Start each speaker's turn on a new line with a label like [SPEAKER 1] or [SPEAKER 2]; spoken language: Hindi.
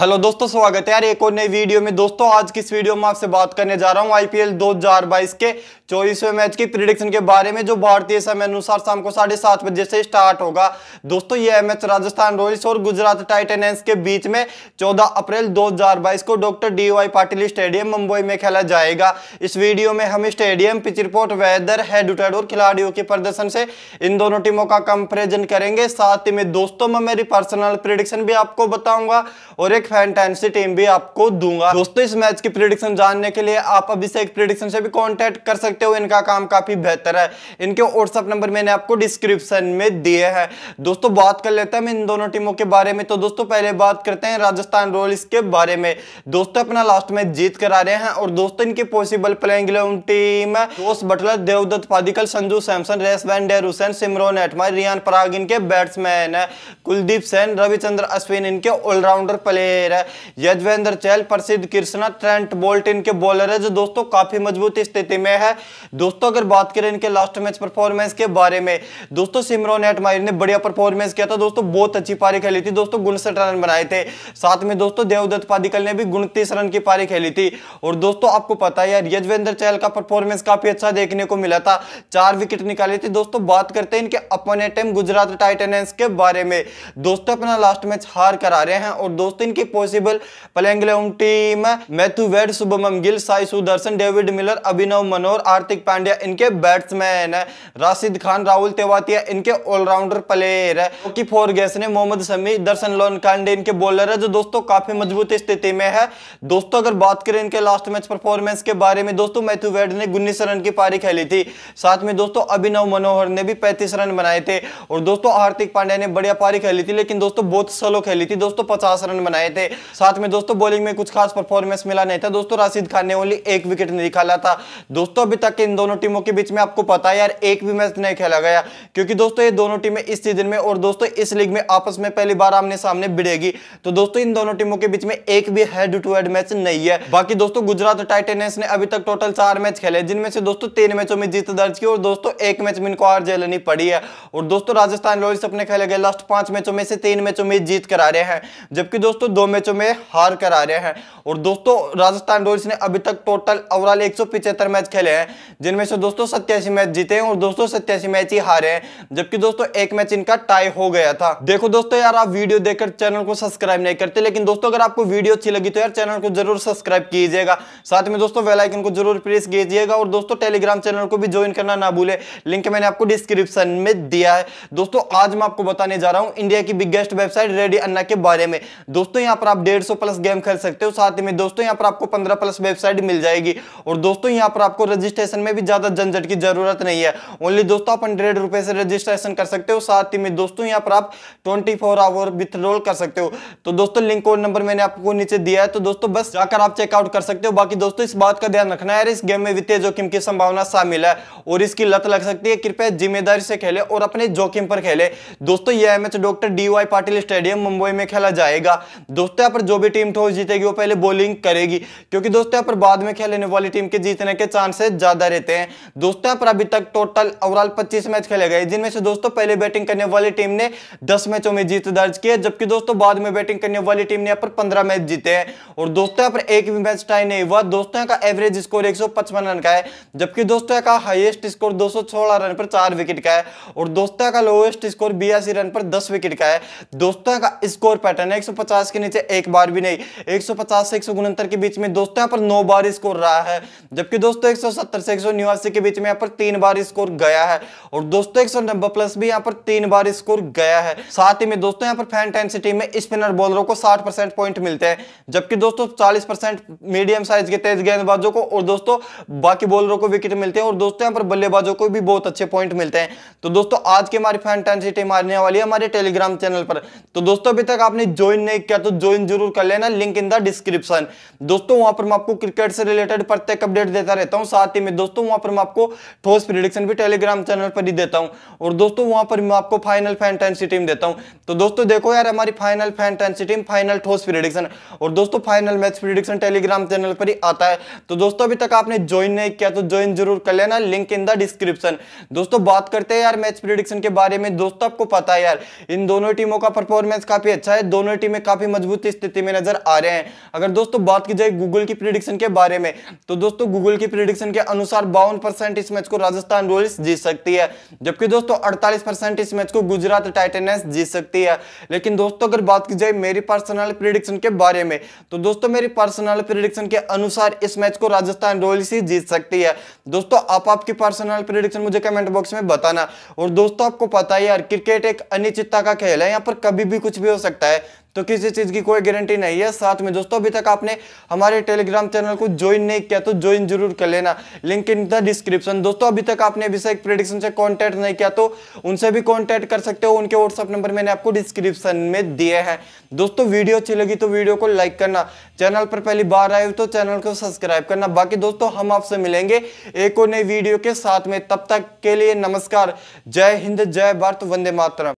[SPEAKER 1] हेलो दोस्तों स्वागत है यार एक और नई वीडियो में दोस्तों आज की इस वीडियो में आपसे बात करने जा रहा हूं आईपीएल 2022 के चौबीसवें मैच की प्रिडिक्शन के बारे में जो भारतीय समय अनुसार शाम को साढ़े सात बजे से स्टार्ट होगा दोस्तों यह मैच राजस्थान रॉयल्स और गुजरात टाइटेंस के बीच में 14 अप्रैल 2022 को doctor D Y Patil stadium Mumbai में खेला जाएगा इस वीडियो में हम stadium pitch report weather head to और खिलाड़ियों के प्रदर्शन से इन दोनों टीमों का कंपेरिजन करेंगे साथ ही में दोस्तों में मेरी पर्सनल प्रिडिक्शन भी आपको बताऊंगा और एक एक फैंटेसी टीम भी आपको दूंगा दोस्तों इस मैच की प्रिडिक्शन जानने के लिए आप अभी से एक प्रिडिक्शन से भी कॉन्टेक्ट कर सकते हो इनका काम काफी बेहतर है इनके व्हाट्सअप नंबर मैंने आपको डिस्क्रिप्शन में दिए हैं दोस्तों बात कर लेते हैं इन दोनों टीमों के बारे में तो दोस्तों पहले बात करते हैं राजस्थान रॉयल्स के बारे में दोस्तों अपना लास्ट मैच जीत कर आ रहे हैं और दोस्तों इनकी possible playing team Jos Buttler Devdutt Padikkal Sanju Samson Rassie van der Dussen Shimron Hetmyer Riyan Parag इनके बैट्समैन है कुलदीप सेन रविचंद्र अश्विन इनके ऑलराउंडर प्लेयर प्लेयर है यजवेंद्र चहल प्रसिद्ध कृष्णा ट्रेंट बोल्ट इनके बॉलर है जो दोस्तों काफी मजबूत स्थिति में है दोस्तों अगर बात करें इनके लास्ट मैच परफॉर्मेंस के बारे में दोस्तों सिमरोन एटमायर ने बढ़िया परफॉर्मेंस किया था दोस्तों बहुत अच्छी पारी खेली थी दोस्तों गुणसठ रन बनाए थे साथ में दोस्तों देवदत्त पादिकल ने भी उनतीस रन की पारी खेली थी और दोस्तों आपको पता है यार यजवेंद्र चहल का परफॉर्मेंस काफी अच्छा देखने को मिला था चार विकेट निकाले थे दोस्तों बात करते हैं इनके अपने टाइम गुजरात टाइटन के बारे में दोस्तों अपना लास्ट मैच हार करा रहे हैं और दोस्तों इनकी पॉसिबल पलेंगलोम team Matthew Wade Shubman Gill Sai Sudharsan David Miller Abhinav Manohar Hardik Pandya इनके बैट्समैन है राशिद खान राहुल तेवातिया इनके ऑलराउंडर प्लेयर है तो फोर गैस ने मोहम्मद शमी दर्शन लोन कांडे इनके बॉलर है जो दोस्तों काफी मजबूत स्थिति में है दोस्तों अगर बात करें इनके लास्ट मैच परफॉर्मेंस के बारे में दोस्तों मैथ्यू वेड ने उन्नीस रन की पारी खेली थी साथ में दोस्तों अभिनव मनोहर ने भी पैंतीस रन बनाए थे और दोस्तों हार्दिक पांड्या ने बढ़िया पारी खेली थी लेकिन दोस्तों बहुत स्लो खेली थी दोस्तों पचास रन बनाए थे थे साथ में दोस्तों बॉलिंग में कुछ खास परफॉर्मेंस मिला नहीं था दोस्तों राशिद खान ने ओनली एक विकेट नहीं खाला था दोस्तों अभी तक इन दोनों टीमों के बीच में आपको पता है यार एक भी मैच नहीं खेला गया क्योंकि दोस्तों ये दोनों टीमें इस सीजन में और दोस्तों इस लीग में आपस में पहली बार आमने सामने भिड़ेगी तो दोस्तों इन दोनों टीमों के बीच में एक भी हेड टू हेड मैच नहीं है बाकी दोस्तों गुजरात टाइटेनस ने अभी तक टोटल चार मैच खेले जिनमें से दोस्तों तीन मैचों में जीत दर्ज की और दोस्तों एक मैच में इनको हार झेलनी पड़ी है और दोस्तों राजस्थान रॉयल्स अपने खेले गए लास्ट पांच मैचों में से तीन मैचों में जीत करा रहे हैं जबकि दोस्तों दो मैचों में हार कर आ रहे हैं और दोस्तों राजस्थान रॉयल्स ने अभी तक टोटल ओवरऑल एक मैच खेले हैं जिनमें से दोस्तों सत्यासी मैच जीते हैं और दोस्तों सत्यासी मैच ही हारे हैं जबकि दोस्तों एक मैच इनका टाई हो गया था देखो दोस्तों यार आप वीडियो देखकर चैनल को सब्सक्राइब नहीं करते लेकिन दोस्तों अगर आपको वीडियो अच्छी लगी तो यार चैनल को जरूर सब्सक्राइब कीजिएगा साथ में दोस्तों वेलाइकन को जरूर प्रेस कीजिएगा और दोस्तों टेलीग्राम चैनल को भी ज्वाइन करना ना भूले लिंक मैंने आपको डिस्क्रिप्शन में दिया है दोस्तों आज मैं आपको बताने जा रहा हूँ इंडिया की बिगेस्ट वेबसाइट रेडी अन्ना के बारे में दोस्तों यहाँ पर आप डेढ़ प्लस गेम खेल सकते हो साथ ही में दोस्तों यहाँ पर आपको पंद्रह प्लस वेबसाइट मिल जाएगी और दोस्तों यहाँ पर आपको रजिस्ट्रेशन में भी ज्यादा झंझट की जरूरत नहीं है ओनली दोस्तों आप हंड्रेड रुपए से रजिस्ट्रेशन कर सकते हो साथ ही में दोस्तों यहाँ पर आप ट्वेंटी फोर आवर विथड्रॉल कर सकते हो तो दोस्तों लिंक और नंबर मैंने आपको नीचे दिया है तो दोस्तों बस जाकर आप चेकआउट कर सकते हो बाकी दोस्तों इस बात का ध्यान रखना है इस गेम में वित्तीय जोखिम की संभावना शामिल है और इसकी लत लग सकती है कृपया जिम्मेदारी से खेले और अपने जोखिम पर खेले दोस्तों यह match doctor D Patil stadium Mumbai में खेला जाएगा दोस्तों यहाँ पर जो भी टीम टॉस जीतेगी वो पहले बॉलिंग करेगी क्योंकि दोस्तों यहाँ पर बाद में खेलने वाली टीम के जीतने के चांसेस ज्यादा रहते हैं दोस्तों यहाँ पर अभी तक टोटल ओवरऑल पच्चीस मैच खेले गए जिनमें से दोस्तों पहले बैटिंग करने वाली टीम ने दस मैचों में जीत दर्ज की है जबकि दोस्तों बाद में बैटिंग करने वाली टीम ने यहाँ पर पंद्रह मैच जीते हैं और दोस्तों यहाँ पर एक भी मैच टाई नहीं हुआ दोस्तों यहाँ का एवरेज स्कोर एक रन का है जबकि दोस्तों यहाँ का हाइएस्ट स्कोर दो रन पर चार विकेट का है और दोस्तों का लोएस्ट स्कोर बयासी रन पर दस विकेट का है दोस्तों का स्कोर पैटर्न है एक के नीचे एक बार भी नहीं 150 से एक के बीच में दोस्तों यहाँ पर नौ बार स्कोर रहा है जबकि दोस्तों 170 से एक के बीच में यहाँ पर तीन बार स्कोर गया है और दोस्तों एक प्लस भी यहाँ पर तीन बार स्कोर गया है साथ ही में दोस्तों यहाँ पर फैन टेन सिटी में स्पिनर बॉलरों को साठ पॉइंट मिलते हैं जबकि दोस्तों चालीस मीडियम साइज के तेज गेंदबाजों को और दोस्तों बाकी बॉलरों को विकेट मिलते हैं और दोस्तों यहाँ पर बल्लेबाजों को भी बहुत अच्छे पॉइंट मिलते हैं तो दोस्तों आज की हमारी फैन टेन सिटी मारने वाली है हमारे टेलीग्राम चैनल पर तो दोस्तों अभी तक आपने ज्वाइन नहीं किया तो ज्वाइन जरूर कर लेना लिंक इन द डिस्क्रिप्शन दोस्तों वहां पर मैं आपको क्रिकेट से रिलेटेड प्रत्येक अपडेट देता रहता हूँ साथ ही में दोस्तों वहां पर मैं आपको ठोस प्रिडिक्शन भी टेलीग्राम चैनल पर ही देता हूँ और दोस्तों वहां पर मैं आपको फाइनल फैंटेंसी टीम देता हूँ तो दोस्तों देखो यार हमारी फाइनल फैंटेंसी टीम फाइनल ठोस प्रिडिक्शन और दोस्तों final match prediction Telegram channel पर ही आता है तो दोस्तों अभी तक आपने ज्वाइन नहीं किया तो ज्वाइन जरूर कर लेना लिंक इन द डिस्क्रिप्शन दोस्तों बात करते हैं यार मैच प्रिडिक्शन के बारे में दोस्तों आपको पता है यार इन दोनों टीमों का परफॉर्मेंस काफी अच्छा है दोनों टीमें काफी मजबूत मजबूत स्थिति में नजर आ रहे हैं अगर दोस्तों बात की जाए गूगल की प्रिडिक्शन के बारे में तो दोस्तों गूगल की प्रिडिक्शन के अनुसार बावन परसेंट इस मैच को राजस्थान रॉयल्स जीत सकती है जबकि दोस्तों अड़तालीस परसेंट इस मैच को गुजरात टाइटन्स जीत सकती है लेकिन दोस्तों अगर बात की जाए मेरी पर्सनल प्रिडिक्शन के बारे में तो दोस्तों मेरी पर्सनल प्रिडिक्शन के अनुसार इस मैच को राजस्थान रॉयल्स ही जीत सकती है दोस्तों आप आपकी पर्सनल प्रिडिक्शन मुझे कमेंट बॉक्स में बताना और दोस्तों आपको पता है यार क्रिकेट एक अनिश्चितता का खेल है यहाँ पर कभी भी कुछ भी हो सकता है तो किसी चीज़ की कोई गारंटी नहीं है साथ में दोस्तों अभी तक आपने हमारे टेलीग्राम चैनल को ज्वाइन नहीं किया तो ज्वाइन जरूर कर लेना लिंक इन द डिस्क्रिप्शन दोस्तों अभी तक आपने अभिषेक प्रेडिक्शन से कॉन्टैक्ट नहीं किया तो उनसे भी कॉन्टैक्ट कर सकते हो उनके व्हाट्सअप नंबर मैंने आपको डिस्क्रिप्शन में दिए हैं दोस्तों वीडियो अच्छी लगी तो वीडियो को लाइक करना चैनल पर पहली बार आए हो तो चैनल को सब्सक्राइब करना बाकी दोस्तों हम आपसे मिलेंगे एक और नई वीडियो के साथ में तब तक के लिए नमस्कार जय हिंद जय भारत वंदे मातरम